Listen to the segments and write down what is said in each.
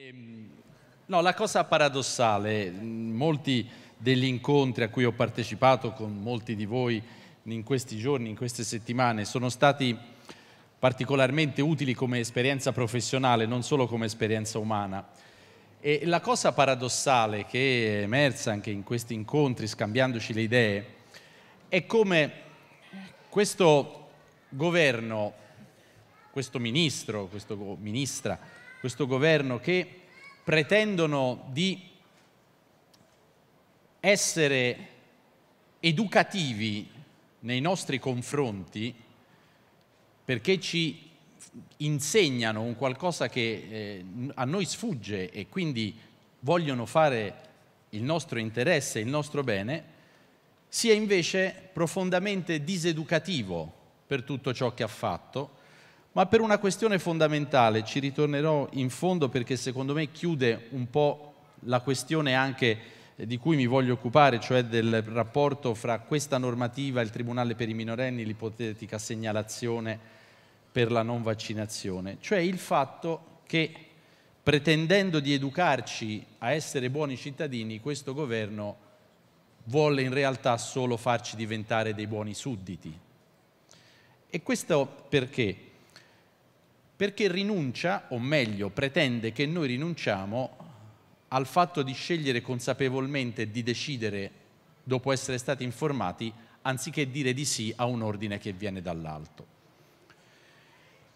Ehm, no, la cosa paradossale, molti degli incontri a cui ho partecipato con molti di voi in questi giorni, in queste settimane, sono stati particolarmente utili come esperienza professionale, non solo come esperienza umana. E la cosa paradossale che è emersa anche in questi incontri, scambiandoci le idee, è come questo governo, questo ministro, questo ministra, questo governo che pretendono di essere educativi nei nostri confronti perché ci insegnano un qualcosa che eh, a noi sfugge e quindi vogliono fare il nostro interesse, il nostro bene, sia invece profondamente diseducativo per tutto ciò che ha fatto ma per una questione fondamentale, ci ritornerò in fondo perché secondo me chiude un po' la questione anche eh, di cui mi voglio occupare, cioè del rapporto fra questa normativa, il Tribunale per i minorenni, l'ipotetica segnalazione per la non vaccinazione, cioè il fatto che pretendendo di educarci a essere buoni cittadini, questo governo vuole in realtà solo farci diventare dei buoni sudditi. E questo perché? perché rinuncia, o meglio pretende che noi rinunciamo al fatto di scegliere consapevolmente di decidere dopo essere stati informati, anziché dire di sì a un ordine che viene dall'alto.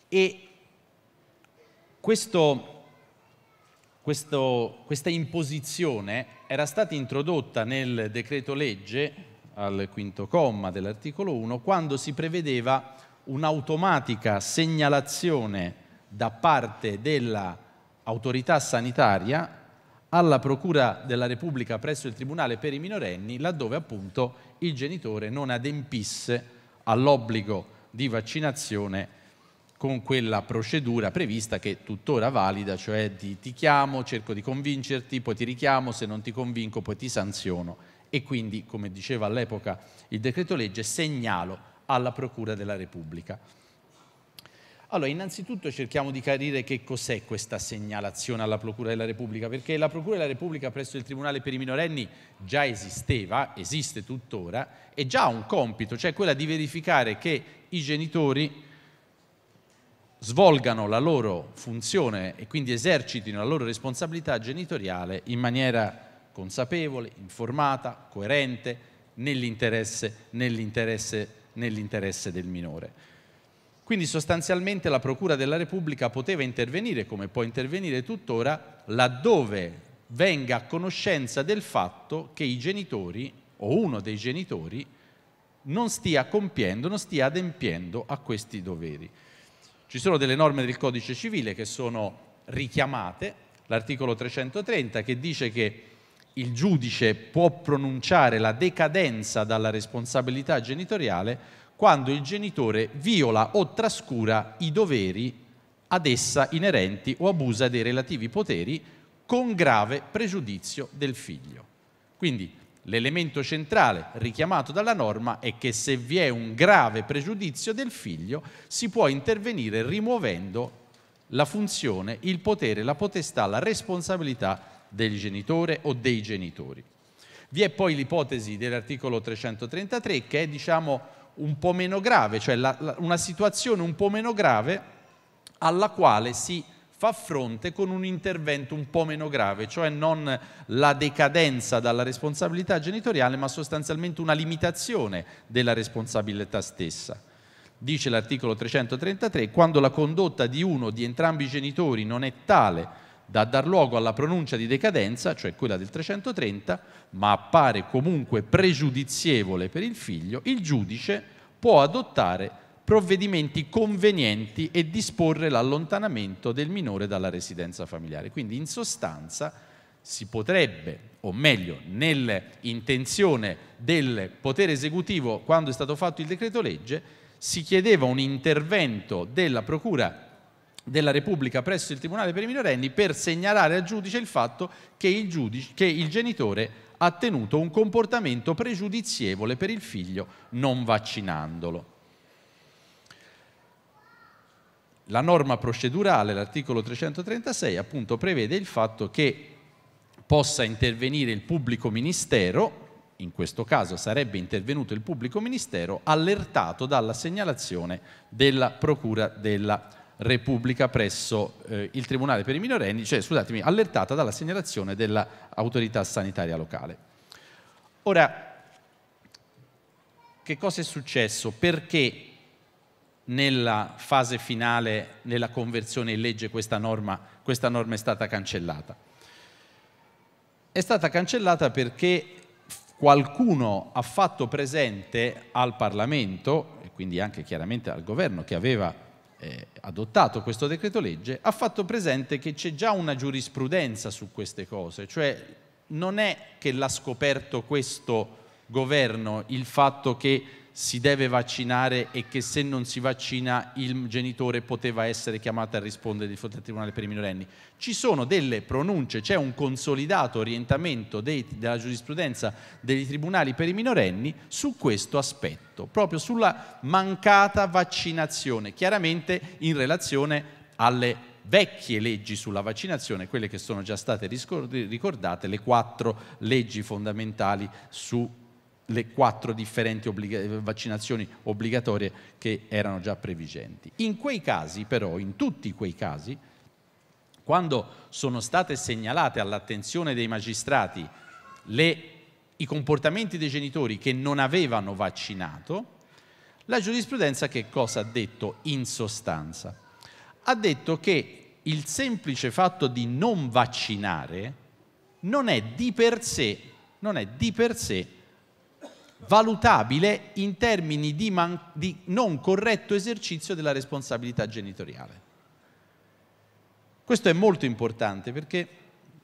E questo, questo, questa imposizione era stata introdotta nel decreto legge, al quinto comma dell'articolo 1, quando si prevedeva un'automatica segnalazione da parte dell'autorità sanitaria alla Procura della Repubblica presso il Tribunale per i minorenni, laddove appunto il genitore non adempisse all'obbligo di vaccinazione con quella procedura prevista che è tuttora valida, cioè di ti chiamo, cerco di convincerti, poi ti richiamo, se non ti convinco poi ti sanziono e quindi, come diceva all'epoca il decreto legge, segnalo alla Procura della Repubblica. Allora, innanzitutto cerchiamo di chiarire che cos'è questa segnalazione alla Procura della Repubblica, perché la Procura della Repubblica presso il Tribunale per i minorenni già esisteva, esiste tuttora, e già ha un compito, cioè quella di verificare che i genitori svolgano la loro funzione e quindi esercitino la loro responsabilità genitoriale in maniera consapevole, informata, coerente, nell'interesse, nell'interesse nell'interesse del minore. Quindi sostanzialmente la Procura della Repubblica poteva intervenire, come può intervenire tuttora, laddove venga a conoscenza del fatto che i genitori o uno dei genitori non stia compiendo, non stia adempiendo a questi doveri. Ci sono delle norme del codice civile che sono richiamate, l'articolo 330 che dice che il giudice può pronunciare la decadenza dalla responsabilità genitoriale quando il genitore viola o trascura i doveri ad essa inerenti o abusa dei relativi poteri con grave pregiudizio del figlio. Quindi l'elemento centrale richiamato dalla norma è che se vi è un grave pregiudizio del figlio si può intervenire rimuovendo la funzione, il potere, la potestà, la responsabilità del genitore o dei genitori. Vi è poi l'ipotesi dell'articolo 333 che è diciamo, un po' meno grave, cioè la, la, una situazione un po' meno grave alla quale si fa fronte con un intervento un po' meno grave, cioè non la decadenza dalla responsabilità genitoriale, ma sostanzialmente una limitazione della responsabilità stessa. Dice l'articolo 333, quando la condotta di uno o di entrambi i genitori non è tale da dar luogo alla pronuncia di decadenza, cioè quella del 330, ma appare comunque pregiudizievole per il figlio, il giudice può adottare provvedimenti convenienti e disporre l'allontanamento del minore dalla residenza familiare. Quindi in sostanza si potrebbe, o meglio, nell'intenzione del potere esecutivo quando è stato fatto il decreto legge, si chiedeva un intervento della Procura della Repubblica presso il Tribunale per i minorenni per segnalare al giudice il fatto che il, giudice, che il genitore ha tenuto un comportamento pregiudizievole per il figlio non vaccinandolo. La norma procedurale, l'articolo 336, appunto prevede il fatto che possa intervenire il pubblico ministero, in questo caso sarebbe intervenuto il pubblico ministero allertato dalla segnalazione della Procura della Repubblica Repubblica presso eh, il Tribunale per i minorenni, cioè, scusatemi, allertata dalla segnalazione dell'autorità sanitaria locale. Ora, che cosa è successo? Perché nella fase finale, nella conversione in legge, questa norma, questa norma è stata cancellata? È stata cancellata perché qualcuno ha fatto presente al Parlamento, e quindi anche chiaramente al Governo, che aveva eh, adottato questo decreto legge, ha fatto presente che c'è già una giurisprudenza su queste cose, cioè non è che l'ha scoperto questo governo il fatto che si deve vaccinare e che se non si vaccina il genitore poteva essere chiamato a rispondere di fronte al Tribunale per i minorenni. Ci sono delle pronunce, c'è un consolidato orientamento dei, della giurisprudenza dei tribunali per i minorenni su questo aspetto, proprio sulla mancata vaccinazione, chiaramente in relazione alle vecchie leggi sulla vaccinazione, quelle che sono già state ricordate, le quattro leggi fondamentali su le quattro differenti obbliga- vaccinazioni obbligatorie che erano già previgenti. In quei casi, però, in tutti quei casi, quando sono state segnalate all'attenzione dei magistrati le, i comportamenti dei genitori che non avevano vaccinato, la giurisprudenza che cosa ha detto in sostanza? Ha detto che il semplice fatto di non vaccinare non è di per sé, non è di per sé valutabile in termini di, di non corretto esercizio della responsabilità genitoriale. Questo è molto importante perché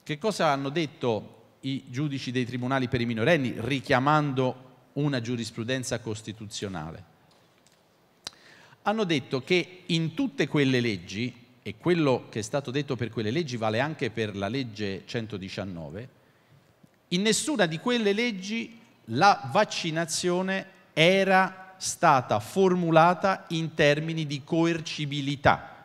che cosa hanno detto i giudici dei tribunali per i minorenni richiamando una giurisprudenza costituzionale? Hanno detto che in tutte quelle leggi, e quello che è stato detto per quelle leggi vale anche per la legge 119, in nessuna di quelle leggi la vaccinazione era stata formulata in termini di coercibilità.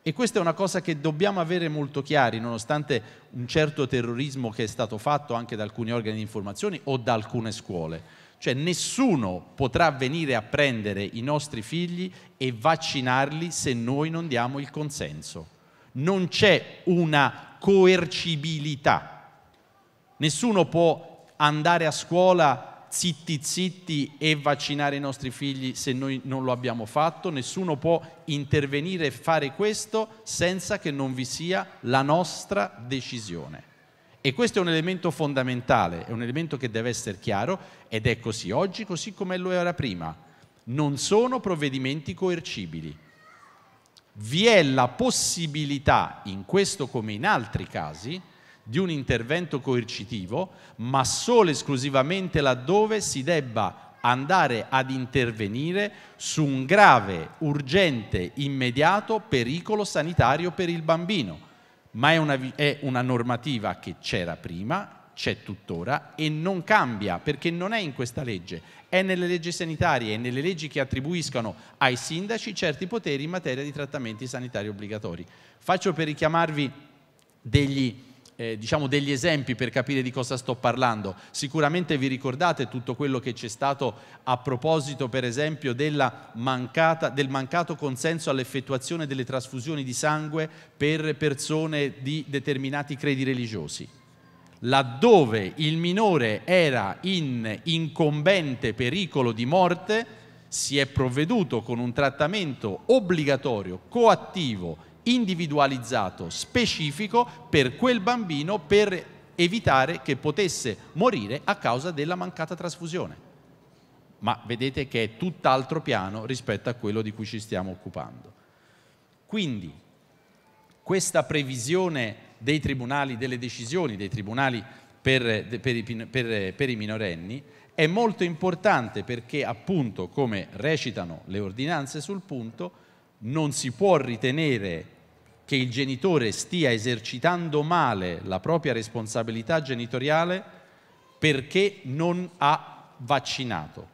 E questa è una cosa che dobbiamo avere molto chiari, nonostante un certo terrorismo che è stato fatto anche da alcuni organi di informazione o da alcune scuole. Cioè nessuno potrà venire a prendere i nostri figli e vaccinarli se noi non diamo il consenso. Non c'è una coercibilità. Nessuno può andare a scuola zitti zitti e vaccinare i nostri figli se noi non lo abbiamo fatto, nessuno può intervenire e fare questo senza che non vi sia la nostra decisione. E questo è un elemento fondamentale, è un elemento che deve essere chiaro ed è così oggi così come lo era prima. Non sono provvedimenti coercibili. Vi è la possibilità, in questo come in altri casi, di un intervento coercitivo, ma solo e esclusivamente laddove si debba andare ad intervenire su un grave, urgente, immediato pericolo sanitario per il bambino. Ma è una, è una normativa che c'era prima, c'è tuttora e non cambia perché non è in questa legge, è nelle leggi sanitarie e nelle leggi che attribuiscono ai sindaci certi poteri in materia di trattamenti sanitari obbligatori. Faccio per richiamarvi degli eh, diciamo degli esempi per capire di cosa sto parlando. Sicuramente vi ricordate tutto quello che c'è stato a proposito, per esempio, mancata, del mancato consenso all'effettuazione delle trasfusioni di sangue per persone di determinati credi religiosi. Laddove il minore era in incombente pericolo di morte, si è provveduto con un trattamento obbligatorio, coattivo individualizzato, specifico per quel bambino per evitare che potesse morire a causa della mancata trasfusione. Ma vedete che è tutt'altro piano rispetto a quello di cui ci stiamo occupando. Quindi questa previsione dei tribunali, delle decisioni dei tribunali per, per, i, per, per i minorenni è molto importante perché appunto, come recitano le ordinanze sul punto, non si può ritenere che il genitore stia esercitando male la propria responsabilità genitoriale perché non ha vaccinato.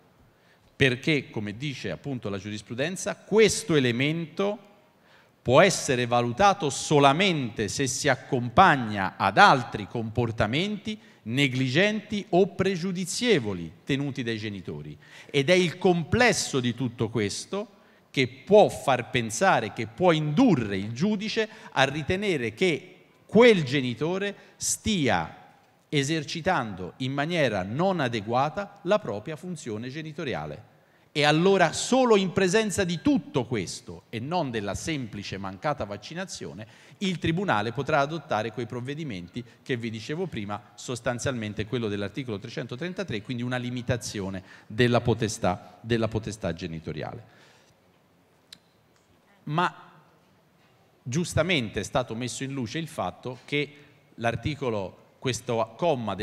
Perché, come dice appunto la giurisprudenza, questo elemento può essere valutato solamente se si accompagna ad altri comportamenti negligenti o pregiudizievoli tenuti dai genitori. Ed è il complesso di tutto questo che può far pensare, che può indurre il giudice a ritenere che quel genitore stia esercitando in maniera non adeguata la propria funzione genitoriale. E allora solo in presenza di tutto questo e non della semplice mancata vaccinazione, il Tribunale potrà adottare quei provvedimenti che vi dicevo prima, sostanzialmente quello dell'articolo 333, quindi una limitazione della potestà, della potestà genitoriale ma giustamente è stato messo in luce il fatto che questo comma,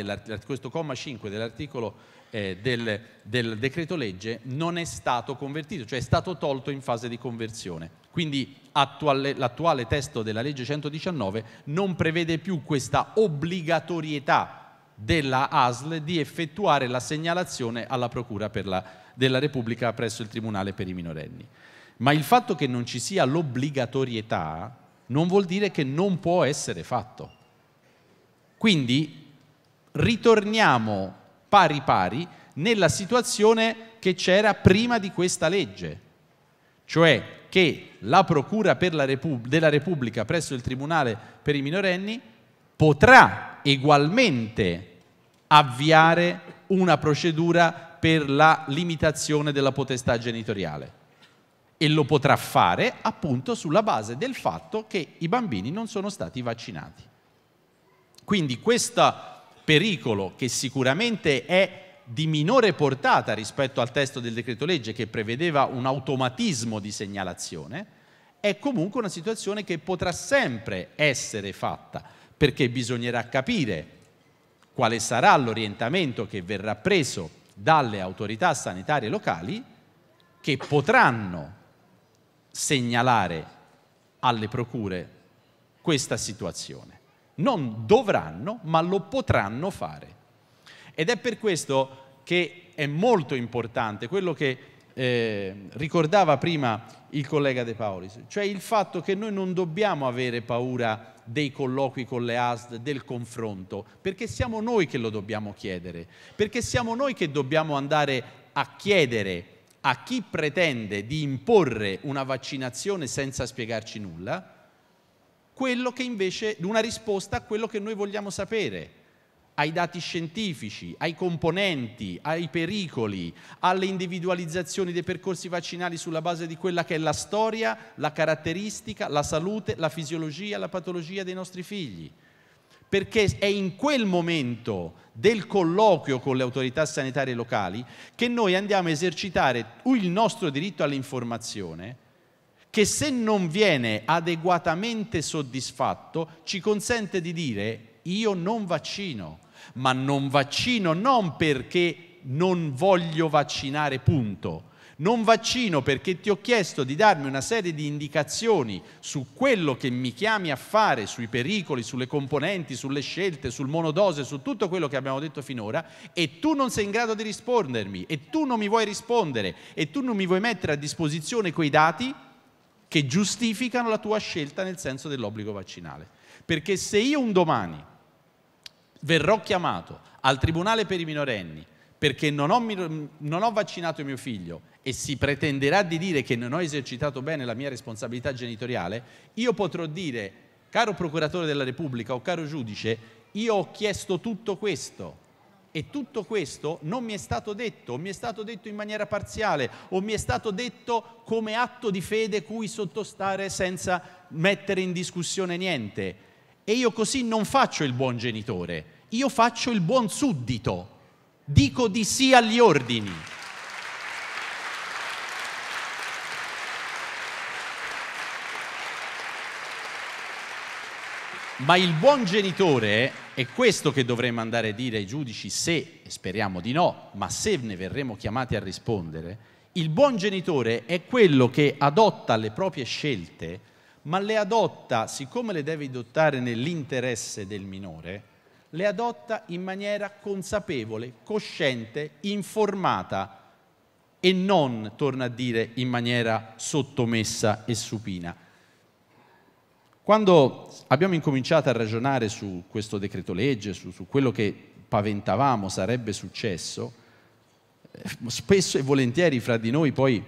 questo comma 5 dell'articolo eh, del, del, decreto legge non è stato convertito, cioè è stato tolto in fase di conversione. Quindi l'attuale testo della legge 119 non prevede più questa obbligatorietà della ASL di effettuare la segnalazione alla Procura la, della Repubblica presso il Tribunale per i minorenni ma il fatto che non ci sia l'obbligatorietà non vuol dire che non può essere fatto. Quindi ritorniamo pari pari nella situazione che c'era prima di questa legge, cioè che la Procura la Repub della Repubblica presso il Tribunale per i minorenni potrà egualmente avviare una procedura per la limitazione della potestà genitoriale e lo potrà fare appunto sulla base del fatto che i bambini non sono stati vaccinati. Quindi questo pericolo che sicuramente è di minore portata rispetto al testo del decreto legge che prevedeva un automatismo di segnalazione, è comunque una situazione che potrà sempre essere fatta, perché bisognerà capire quale sarà l'orientamento che verrà preso dalle autorità sanitarie locali che potranno segnalare alle procure questa situazione. Non dovranno, ma lo potranno fare. Ed è per questo che è molto importante quello che eh, ricordava prima il collega De Paolis, cioè il fatto che noi non dobbiamo avere paura dei colloqui con le ASD, del confronto, perché siamo noi che lo dobbiamo chiedere, perché siamo noi che dobbiamo andare a chiedere a chi pretende di imporre una vaccinazione senza spiegarci nulla, quello che invece, una risposta a quello che noi vogliamo sapere, ai dati scientifici, ai componenti, ai pericoli, alle individualizzazioni dei percorsi vaccinali sulla base di quella che è la storia, la caratteristica, la salute, la fisiologia, la patologia dei nostri figli perché è in quel momento del colloquio con le autorità sanitarie locali che noi andiamo a esercitare il nostro diritto all'informazione che se non viene adeguatamente soddisfatto ci consente di dire io non vaccino, ma non vaccino non perché non voglio vaccinare, punto non vaccino perché ti ho chiesto di darmi una serie di indicazioni su quello che mi chiami a fare, sui pericoli, sulle componenti, sulle scelte, sul monodose, su tutto quello che abbiamo detto finora e tu non sei in grado di rispondermi e tu non mi vuoi rispondere e tu non mi vuoi mettere a disposizione quei dati che giustificano la tua scelta nel senso dell'obbligo vaccinale. Perché se io un domani verrò chiamato al tribunale per i minorenni perché non ho, non ho vaccinato mio figlio e si pretenderà di dire che non ho esercitato bene la mia responsabilità genitoriale, io potrò dire, caro procuratore della Repubblica o caro giudice, io ho chiesto tutto questo e tutto questo non mi è stato detto, o mi è stato detto in maniera parziale, o mi è stato detto come atto di fede cui sottostare senza mettere in discussione niente. E io così non faccio il buon genitore, io faccio il buon suddito, dico di sì agli ordini. Ma il buon genitore è questo che dovremmo andare a dire ai giudici se, speriamo di no, ma se ne verremo chiamati a rispondere, il buon genitore è quello che adotta le proprie scelte, ma le adotta, siccome le deve adottare nell'interesse del minore, le adotta in maniera consapevole, cosciente, informata e non, torna a dire, in maniera sottomessa e supina. Quando abbiamo incominciato a ragionare su questo decreto legge, su, su quello che paventavamo sarebbe successo, eh, spesso e volentieri fra di noi poi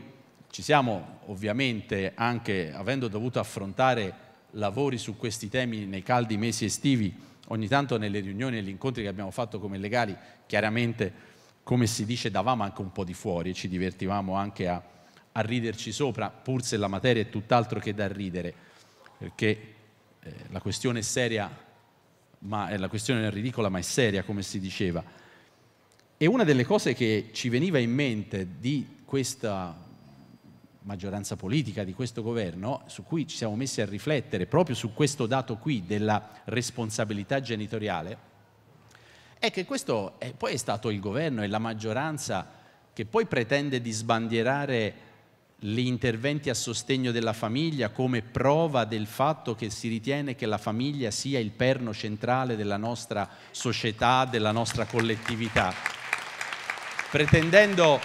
ci siamo ovviamente anche avendo dovuto affrontare lavori su questi temi nei caldi mesi estivi, ogni tanto nelle riunioni e negli incontri che abbiamo fatto come legali, chiaramente come si dice davamo anche un po' di fuori e ci divertivamo anche a, a riderci sopra, pur se la materia è tutt'altro che da ridere perché eh, la questione è seria, ma eh, la questione è ridicola, ma è seria, come si diceva. E una delle cose che ci veniva in mente di questa maggioranza politica, di questo governo, su cui ci siamo messi a riflettere proprio su questo dato qui della responsabilità genitoriale, è che questo è, poi è stato il governo e la maggioranza che poi pretende di sbandierare gli interventi a sostegno della famiglia come prova del fatto che si ritiene che la famiglia sia il perno centrale della nostra società, della nostra collettività, pretendendo,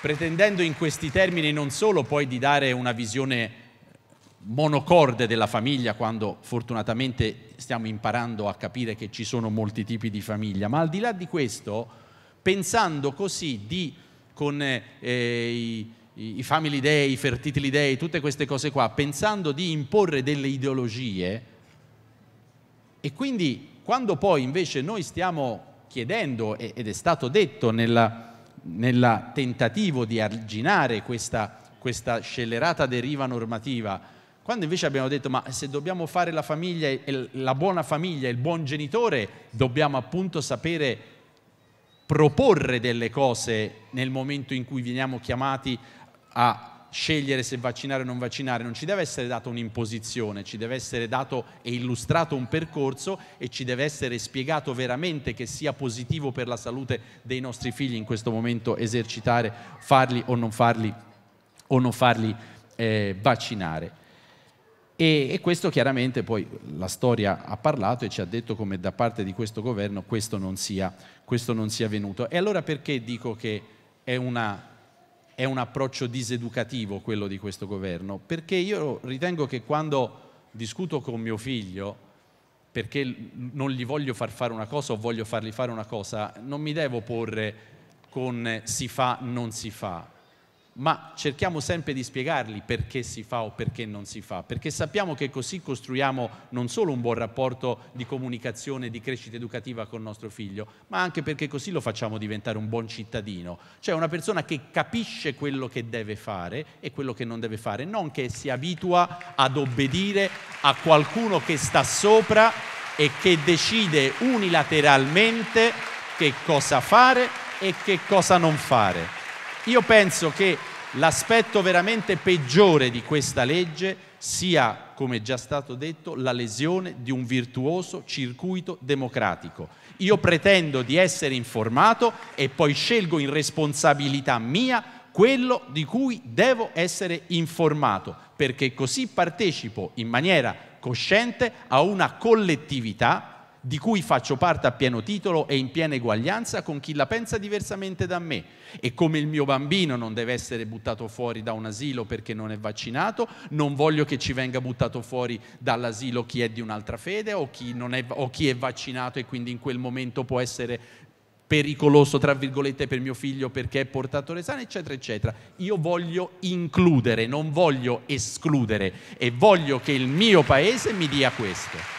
pretendendo in questi termini non solo poi di dare una visione monocorde della famiglia quando fortunatamente stiamo imparando a capire che ci sono molti tipi di famiglia, ma al di là di questo, pensando così di con eh, eh i i family day, i fertili day, tutte queste cose qua, pensando di imporre delle ideologie e quindi quando poi invece noi stiamo chiedendo, ed è stato detto nel tentativo di arginare questa, questa scellerata deriva normativa, quando invece abbiamo detto ma se dobbiamo fare la famiglia, la buona famiglia, il buon genitore, dobbiamo appunto sapere proporre delle cose nel momento in cui veniamo chiamati a scegliere se vaccinare o non vaccinare, non ci deve essere data un'imposizione, ci deve essere dato e illustrato un percorso e ci deve essere spiegato veramente che sia positivo per la salute dei nostri figli in questo momento esercitare, farli o non farli, o non farli eh, vaccinare. E, e, questo chiaramente poi la storia ha parlato e ci ha detto come da parte di questo governo questo non sia, questo non sia venuto. E allora perché dico che è una è un approccio diseducativo quello di questo governo, perché io ritengo che quando discuto con mio figlio, perché non gli voglio far fare una cosa o voglio fargli fare una cosa, non mi devo porre con si fa, non si fa, ma cerchiamo sempre di spiegargli perché si fa o perché non si fa, perché sappiamo che così costruiamo non solo un buon rapporto di comunicazione, di crescita educativa con nostro figlio, ma anche perché così lo facciamo diventare un buon cittadino, cioè una persona che capisce quello che deve fare e quello che non deve fare, non che si abitua ad obbedire a qualcuno che sta sopra e che decide unilateralmente che cosa fare e che cosa non fare. Io penso che l'aspetto veramente peggiore di questa legge sia, come già stato detto, la lesione di un virtuoso circuito democratico. Io pretendo di essere informato e poi scelgo in responsabilità mia quello di cui devo essere informato, perché così partecipo in maniera cosciente a una collettività di cui faccio parte a pieno titolo e in piena eguaglianza con chi la pensa diversamente da me. E come il mio bambino non deve essere buttato fuori da un asilo perché non è vaccinato, non voglio che ci venga buttato fuori dall'asilo chi è di un'altra fede o chi, è, o chi è vaccinato e quindi in quel momento può essere pericoloso, tra virgolette, per mio figlio perché è portatore sano, eccetera, eccetera. Io voglio includere, non voglio escludere e voglio che il mio paese mi dia questo.